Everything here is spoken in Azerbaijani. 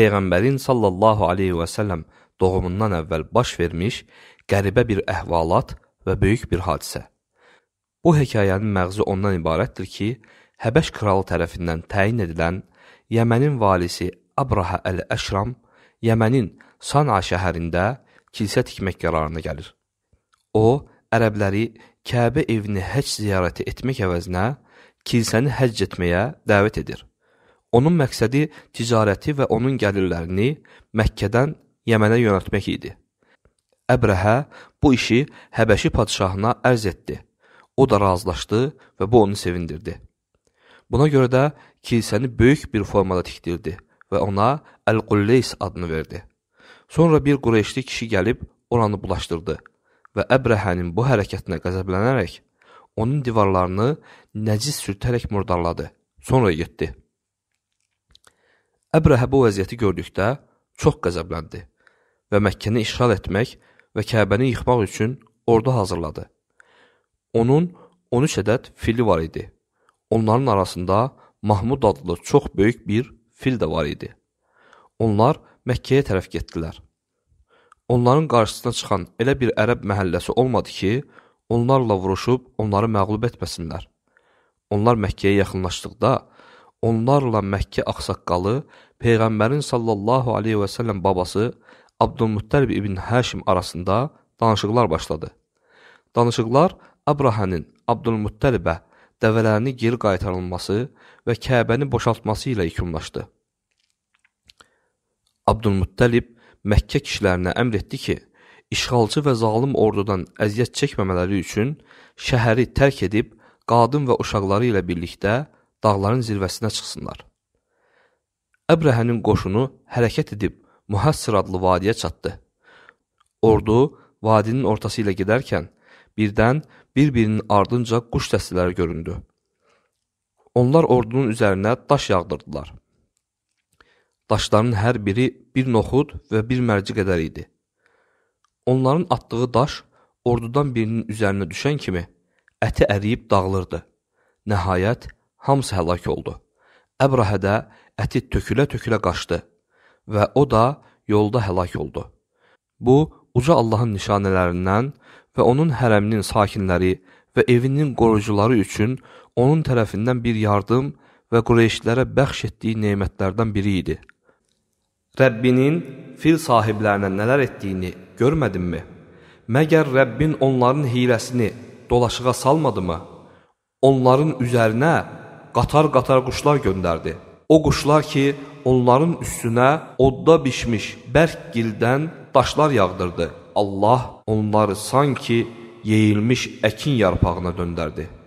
Peyğəmbərin sallallahu aleyhi və səlləm doğumundan əvvəl baş vermiş qəribə bir əhvalat və böyük bir hadisə. Bu hekayənin məğzi ondan ibarətdir ki, Həbəş kralı tərəfindən təyin edilən Yəmənin valisi Abraha əl-Əşram Yəmənin Sana şəhərində kilsə tikmək qərarına gəlir. O, ərəbləri Kəbə evini həcc ziyarəti etmək əvəzinə kilsəni həcc etməyə dəvət edir. Onun məqsədi ticarəti və onun gəlirlərini Məkkədən Yəmənə yönəltmək idi. Əbrəhə bu işi Həbəşi padşahına ərz etdi. O da razılaşdı və bu onu sevindirdi. Buna görə də kilsəni böyük bir formada tikdirdi və ona Əl-Qulleys adını verdi. Sonra bir Qureyşli kişi gəlib oranı bulaşdırdı və Əbrəhənin bu hərəkətinə qəzəblənərək onun divarlarını nəcis sürtərək murdarladı. Sonra getdi. Əbrəhə bu vəziyyəti gördükdə çox qəzəbləndi və Məkkəni işğal etmək və Kəbəni yıxmaq üçün ordu hazırladı. Onun 13 ədəd fili var idi. Onların arasında Mahmud adlı çox böyük bir fil də var idi. Onlar Məkkəyə tərəf getdilər. Onların qarşısına çıxan elə bir ərəb məhəlləsi olmadı ki, onlarla vuruşub onları məğlub etməsinlər. Onlar Məkkəyə yaxınlaşdıqda Onlarla Məkkə ağsaqqalı, Peyğəmbərin sallallahu aleyhi və səlləm babası Abdülmüttəlib ibn Həşim arasında danışıqlar başladı. Danışıqlar Əbrahənin Abdülmüttəlibə dəvələrini geri qaytarılması və Kəbəni boşaltması ilə yekunlaşdı. Abdülmüttəlib Məkkə kişilərinə əmr etdi ki, işğalçı və zalım ordudan əziyyət çəkməmələri üçün şəhəri tərk edib qadın və uşaqları ilə birlikdə dağların zirvəsinə çıxsınlar. Əbrəhənin qoşunu hərəkət edib Muhassir adlı vadiyə çatdı. Ordu vadinin ortası ilə gedərkən birdən bir-birinin ardınca quş səsləri göründü. Onlar ordunun üzərinə daş yağdırdılar. Daşların hər biri bir noxud və bir mərci qədər idi. Onların atdığı daş ordudan birinin üzərinə düşən kimi əti əriyib dağılırdı. Nəhayət, hamısı həlak oldu. Əbrahə də əti tökülə-tökülə qaçdı və o da yolda həlak oldu. Bu, uca Allahın nişanələrindən və onun hərəminin sakinləri və evinin qorucuları üçün onun tərəfindən bir yardım və Qureyşlərə bəxş etdiyi nemətlərdən biri idi. Rəbbinin fil sahiblərinə nələr etdiyini görmədinmi? Məgər Rəbbin onların hiləsini dolaşığa salmadı mı? Onların üzərinə qatar-qatar quşlar göndərdi. O quşlar ki, onların üstünə odda bişmiş bərk gildən daşlar yağdırdı. Allah onları sanki yeyilmiş əkin yarpağına döndərdi.